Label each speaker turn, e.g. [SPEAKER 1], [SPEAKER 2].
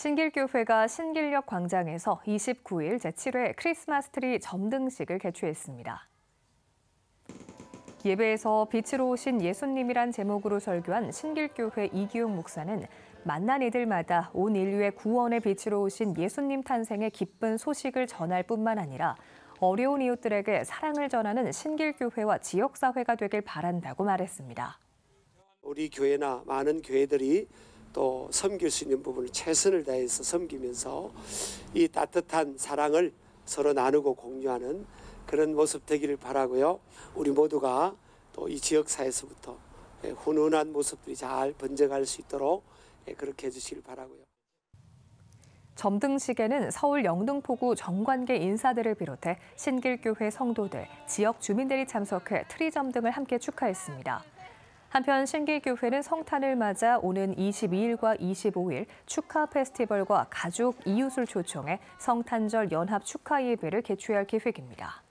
[SPEAKER 1] 신길교회가 신길역 광장에서 29일 제7회 크리스마스 트리 점등식을 개최했습니다. 예배에서 빛으로 오신 예수님이란 제목으로 설교한 신길교회 이기용 목사는 만난 이들마다 온 인류의 구원의 빛으로 오신 예수님 탄생의 기쁜 소식을 전할 뿐만 아니라 어려운 이웃들에게 사랑을 전하는 신길교회와 지역사회가 되길 바란다고 말했습니다.
[SPEAKER 2] 우리 교회나 많은 교회들이 또 섬길 수 있는 부분을 최선을 다해서 섬기면서 이 따뜻한 사랑을 서로 나누고 공유하는 그런 모습 되기를 바라고요. 우리 모두가 또 이 지역사회에서부터 예, 훈훈한 모습들이 잘 번져갈 수 있도록 예, 그렇게 해주시길 바라고요.
[SPEAKER 1] 점등식에는 서울 영등포구 정관계 인사들을 비롯해 신길교회 성도들, 지역 주민들이 참석해 트리 점등을 함께 축하했습니다. 한편 신길교회는 성탄을 맞아 오는 22일과 25일 축하 페스티벌과 가족 이웃을 초청해 성탄절 연합 축하 예배를 개최할 계획입니다.